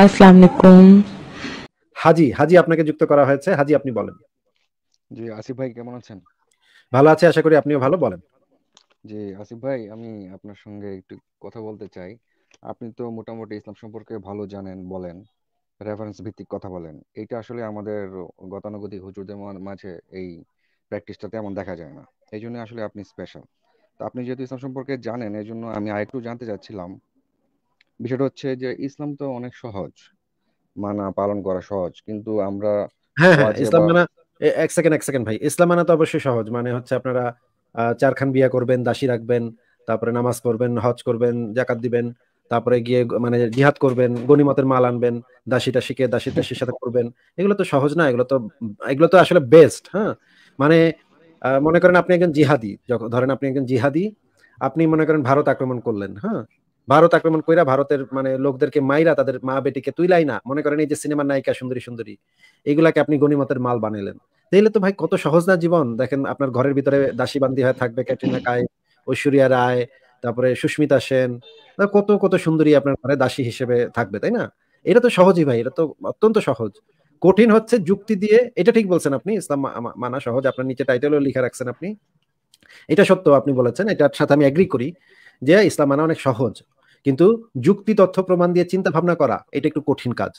আসসালামু আলাইকুম হাজি হাজি আপনাকে যুক্ত করা হয়েছে হাজি আপনি বলেন জি আসিফ ভাই কেমন আছেন ভালো আছে আশা করি আপনিও ভালো বলেন জি আসিফ ভাই আমি আপনার সঙ্গে একটু কথা বলতে চাই আপনি তো মোটামুটি ইসলাম সম্পর্কে ভালো জানেন বলেন রেফারেন্স ভিত্তিক কথা বলেন এটা আসলে আমাদের গতানুগতিক হুজুরদের মাঝে এই প্র্যাকটিসটা তেমন দেখা যায় না এই জন্য আসলে আপনি স্পেশাল তো আপনি যেহেতু ইসলাম সম্পর্কে জানেন এই জন্য আমি আরেকটু জানতে চাচ্ছিলাম বিষয়টা হচ্ছে যে ইসলাম তো অনেক সহজ মানা পালন করা সহজ কিন্তু আমরা হ্যাঁ হ্যাঁ ইসলাম মানা এক সেকেন্ড এক সেকেন্ড ভাই ইসলাম মানা তো অবশ্যই সহজ মানে হচ্ছে আপনারা চারখান বিয়া করবেন দাসী রাখবেন তারপরে নামাজ পড়বেন হজ করবেন জাকাত দিবেন তারপরে গিয়ে মানে জিহাদ করবেন গনিমতের মাল আনবেন দাসী টাসিকে দাসী টাসির সাথে করবেন এগুলো তো সহজ না এগুলো তো এগুলো তো আসলে বেস্ট হ্যাঁ মানে মনে করেন আপনি একজন জিহাদি ধরেন আপনি একজন জিহাদি আপনি মনে করেন ভারত আক্রমণ করলেন হ্যাঁ ভারত আক্রমণ কইরা ভারতের মানে লোকদেরকে মাইরা তাদের মা বেটিকে তুইলাই না মনে করেন এই যে সিনেমার নায়িকা সুন্দরী সুন্দরী এগুলাকে আপনি গণিমতের মাল বানাইলেন তাইলে তো ভাই কত সহজ না জীবন দেখেন আপনার ঘরের ভিতরে দাসী বান্দি হয়ে থাকবে ক্যাটরিনা কাই ঐশ্বরিয়া রায় তারপরে সুস্মিতা সেন কত কত সুন্দরী আপনার ঘরে দাসী হিসেবে থাকবে তাই না এটা তো সহজই ভাই এটা তো অত্যন্ত সহজ কঠিন হচ্ছে যুক্তি দিয়ে এটা ঠিক বলছেন আপনি ইসলাম মানা সহজ আপনার নিচে টাইটেলও লিখে রাখছেন আপনি এটা সত্য আপনি বলেছেন এটার সাথে আমি অ্যাগ্রি করি যে ইসলাম মানা অনেক সহজ কিন্তু যুক্তি তথ্য প্রমাণ দিয়ে চিন্তা ভাবনা করা এটা একটু কঠিন কাজ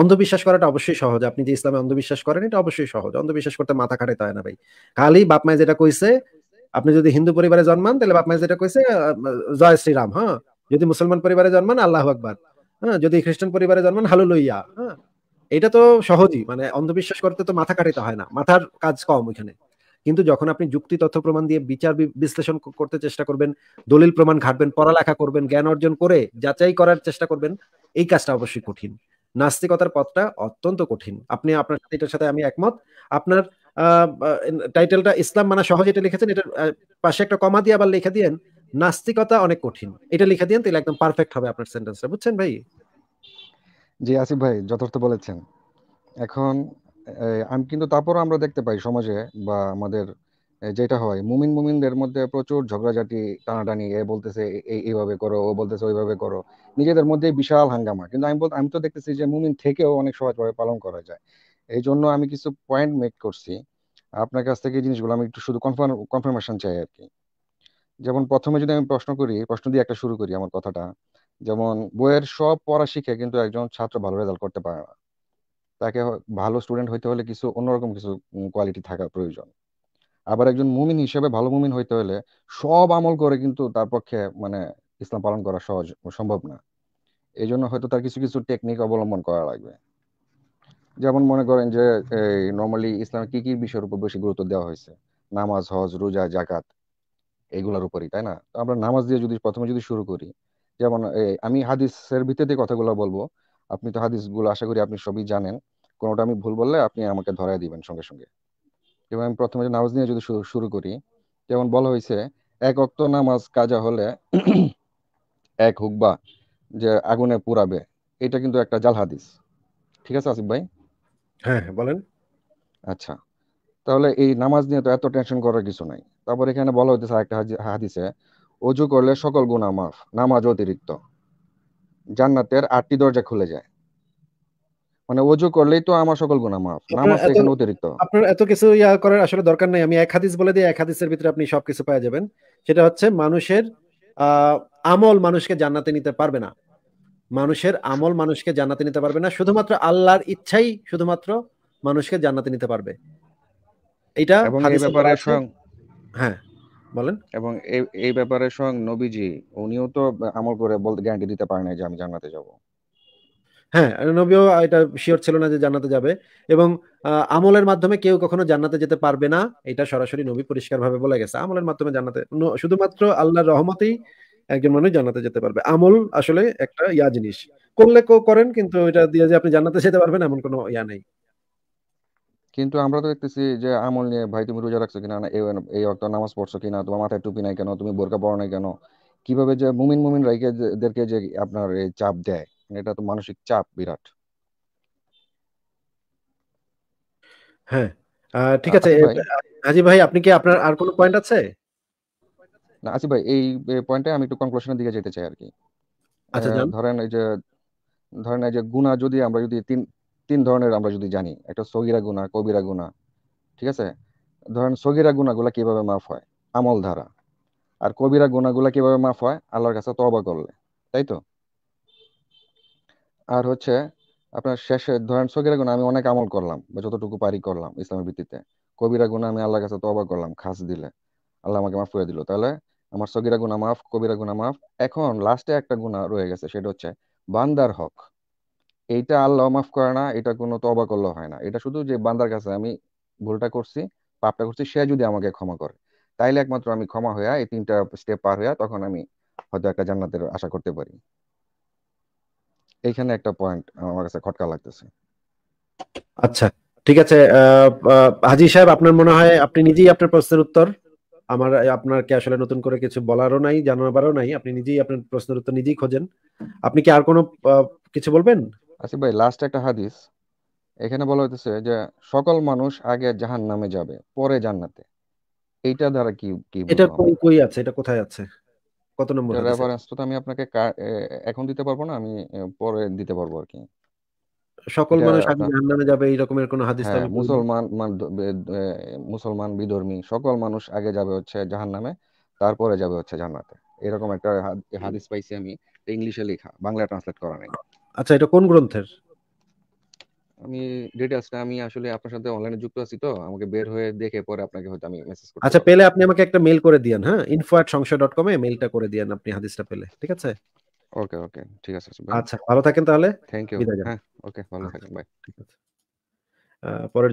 অন্ধবিশ্বাস করাটা অবশ্যই সহজ আপনি যে ইসলামে অন্ধবিশ্বাস করেন এটা অবশ্যই সহজ অন্ধবিশ্বাস করতে মাথা খাটাইতে তাই না ভাই খালি বাপ মায় যেটা কইছে আপনি যদি হিন্দু পরিবারে জন্মান তাহলে বাপ মায় যেটা কইছে জয় শ্রীরাম হ্যাঁ যদি মুসলমান পরিবারে জন্মান আল্লাহ আকবার হ্যাঁ যদি খ্রিস্টান পরিবারে জন্মান হালু লইয়া হ্যাঁ এটা তো সহজই মানে অন্ধবিশ্বাস করতে তো মাথা কাটিতে হয় না মাথার কাজ কম ওইখানে কিন্তু যখন আপনি যুক্তি তথ্য প্রমাণ দিয়ে বিচার বিশ্লেষণ করতে চেষ্টা করবেন দলিল প্রমাণ ঘাটবেন পড়ালেখা করবেন জ্ঞান অর্জন করে যাচাই করার চেষ্টা করবেন এই কাজটা অবশ্যই কঠিন নাস্তিকতার পথটা অত্যন্ত কঠিন আপনি আপনার সাথে এটার সাথে আমি একমত আপনার টাইটেলটা ইসলাম মানা সহজ এটা লিখেছেন এটার পাশে একটা কমা দিয়ে আবার লিখে দিয়েন নাস্তিকতা অনেক কঠিন এটা লিখে দিয়েন তাহলে একদম পারফেক্ট হবে আপনার সেন্টেন্সটা বুঝছেন ভাই জি আসিফ ভাই যথার্থ বলেছেন এখন আমি কিন্তু তারপর আমরা দেখতে পাই সমাজে বা আমাদের যেটা হয় মুমিন মুমিনদের মধ্যে প্রচুর ঝগড়াঝাটি টানাটানি এ বলতেছে এইভাবে করো ও বলতেছে ওইভাবে করো নিজেদের মধ্যে বিশাল হাঙ্গামা কিন্তু আমি আমি তো দেখতেছি যে মুমিন থেকেও অনেক সহজভাবে পালন করা যায় এই জন্য আমি কিছু পয়েন্ট মেক করছি আপনার কাছ থেকে জিনিসগুলো আমি একটু শুধু কনফার্ম কনফার্মেশন চাই আর কি যেমন প্রথমে যদি আমি প্রশ্ন করি প্রশ্ন দিয়ে একটা শুরু করি আমার কথাটা যেমন বইয়ের সব পড়া শিখে কিন্তু একজন ছাত্র ভালো রেজাল্ট করতে পারে না তাকে ভালো স্টুডেন্ট হইতে হলে কিছু অন্যরকম কিছু কোয়ালিটি থাকা প্রয়োজন আবার একজন মুমিন হিসেবে ভালো মুমিন হইতে হলে সব আমল করে কিন্তু তার পক্ষে মানে ইসলাম পালন করা সহজ সম্ভব না এই জন্য হয়তো তার কিছু কিছু টেকনিক অবলম্বন করা লাগবে যেমন মনে করেন যে এই নর্মালি ইসলামে কি কি বিষয়ের উপর বেশি গুরুত্ব দেওয়া হয়েছে নামাজ হজ রোজা জাকাত এগুলোর উপরই তাই না আমরা নামাজ দিয়ে যদি প্রথমে যদি শুরু করি যেমন আমি হাদিসের ভিত্তিতে কথাগুলো বলবো আপনি তো হাদিস গুলো আশা করি আপনি সবই জানেন কোনোটা আমি ভুল বললে আপনি আমাকে ধরাই দিবেন সঙ্গে সঙ্গে এবং আমি প্রথমে নামাজ নিয়ে যদি শুরু করি যেমন বলা হয়েছে এক অক্ত নামাজ কাজা হলে এক হুক বা যে আগুনে পুরাবে এটা কিন্তু একটা জাল হাদিস ঠিক আছে আসিফ ভাই হ্যাঁ, হ্যাঁ বলেন আচ্ছা তাহলে এই নামাজ নিয়ে তো এত টেনশন করার কিছু নাই তারপর এখানে বলা হইতেছে একটা হাদিসে অজু করলে সকল গুণা মাফ নামাজ অতিরিক্ত জান্নাতের আটটি দরজা খুলে যায় মানে ওযু করলেই তো আমার সকল গুনাহ মাফ নামাজ এখানে অতিরিক্ত আপনার এত কিছু ইয়া করার আসলে দরকার নাই আমি এক হাদিস বলে দিই এক হাদিসের ভিতরে আপনি সবকিছু পাওয়া যাবেন সেটা হচ্ছে মানুষের আমল মানুষকে জান্নাতে নিতে পারবে না মানুষের আমল মানুষকে জান্নাতে নিতে পারবে না শুধুমাত্র আল্লাহর ইচ্ছাই শুধুমাত্র মানুষকে জান্নাতে নিতে পারবে এটা এবং এই ব্যাপারে হ্যাঁ বলেন এবং এই এই ব্যাপারে স্বয়ং নবীজি উনিও তো আমল করে বলতে গ্যারান্টি দিতে পারে না যে আমি জান্নাতে যাব হ্যাঁ নবীও এটা শিওর ছিল না যে জান্নাতে যাবে এবং আমলের মাধ্যমে কেউ কখনো জান্নাতে যেতে পারবে না এটা সরাসরি নবী পরিষ্কারভাবে বলে গেছে আমলের মাধ্যমে জান্নাতে শুধুমাত্র আল্লাহর রহমতেই একজন মানুষ জান্নাতে যেতে পারবে আমল আসলে একটা ইয়া জিনিস করলে করেন কিন্তু এটা দিয়ে যে আপনি জান্নাতে যেতে পারবেন এমন কোনো ইয়া নেই কিন্তু আমরা তো দেখতেছি যে আমল নিয়ে ভাই তুমি রোজা রাখছো কিনা না এই- অর্থ নামাজ পড়ছো কিনা তোমার মাথায় টুপি নাই কেন তুমি বোরকা পড়ো নাই কেন কিভাবে যে মুমিন মুমিন রাইকে যে- যে আপনার এই চাপ দেয় এটা তো মানসিক চাপ বিরাট হ্যাঁ ঠিক আচ্ছা আছে আসিফ ভাই হাজি ভাই আপনি কি আপনার আর কোনো পয়েন্ট আছে না আসি ভাই এই পয়েন্টে আমি একটু কনক্লুশনের দিকে যেতে চাই আর কি আচ্ছা যান ধরেন এই যে ধরেন এই যে গুণা যদি আমরা যদি তিন তিন ধরনের আমরা যদি জানি একটা সগিরা গুণা কবিরা গুণা ঠিক আছে ধরেন সগিরা গুণাগুলা কিভাবে মাফ হয় আমল ধারা আর কবিরা গুণাগুলা কিভাবে মাফ হয় আল্লাহর কাছে তবা করলে তাই তো আর হচ্ছে আপনার শেষে ধরেন সগিরা গুণা আমি অনেক আমল করলাম বা যতটুকু পারি করলাম ইসলামের ভিত্তিতে কবিরা গুণা আমি আল্লাহর কাছে তবা করলাম খাস দিলে আল্লাহ আমাকে মাফ করে দিল তাহলে আমার সগিরা গুণা মাফ কবিরা গুণা মাফ এখন লাস্টে একটা গুণা রয়ে গেছে সেটা হচ্ছে বান্দার হক এইটা আল্লাহ মাফ করে না এটা কোনো তবা করলে হয় না এটা শুধু যে বান্দার কাছে আমি ভুলটা করছি পাপটা করছি সে যদি আমাকে ক্ষমা করে তাইলে একমাত্র আমি ক্ষমা হইয়া এই তিনটা স্টেপ পার হইয়া তখন আমি হয়তো একটা জান্নাতের আশা করতে পারি এইখানে একটা পয়েন্ট আমার কাছে খটকা লাগতেছে আচ্ছা ঠিক আছে হাজি সাহেব আপনার মনে হয় আপনি নিজেই আপনার প্রশ্নের উত্তর আমার আপনার কে আসলে নতুন করে কিছু বলারও নাই জানাবারও নাই আপনি নিজেই আপনার প্রশ্নের উত্তর নিজেই খোঁজেন আপনি কি আর কোনো কিছু বলবেন আসিফ ভাই লাস্ট একটা হাদিস এখানে বলা হইতেছে যে সকল মানুষ আগে জাহান নামে যাবে পরে জান্নাতে এইটা দ্বারা কি কি এটা কই কই আছে এটা কোথায় আছে কত নম্বর হাদিস রেফারেন্স তো আমি আপনাকে এখন দিতে পারবো না আমি পরে দিতে পারবো আর কি সকল মানুষ আগে জাহান্নামে যাবে এই রকমের কোনো হাদিস হ্যাঁ, আমি মুসলমান মুসলমান বিধর্মী সকল মানুষ আগে যাবে হচ্ছে জাহান্নামে তারপরে যাবে হচ্ছে জান্নাতে এরকম একটা হাদিস পাইছি আমি ইংলিশে লেখা বাংলা ট্রান্সলেট করা নেই আচ্ছা এটা কোন গ্রন্থের আমি ডিটেইলসটা আমি আসলে আপনার সাথে অনলাইনে যুক্ত আছি তো আমাকে বের হয়ে দেখে পরে আপনাকে হয়তো আমি মেসেজ করব আচ্ছা পেলে আপনি আমাকে একটা মেইল করে দিয়েন হ্যাঁ info@সংশয়.com এ মেইলটা করে দিয়েন আপনি হাদিসটা পেলে ঠিক আছে ওকে ওকে ঠিক আছে আচ্ছা, আচ্ছা ভালো থাকেন তাহলে থ্যাংক ইউ হ্যাঁ ওকে ভালো আচ্ছা, থাকেন বাই ঠিক আছে পরে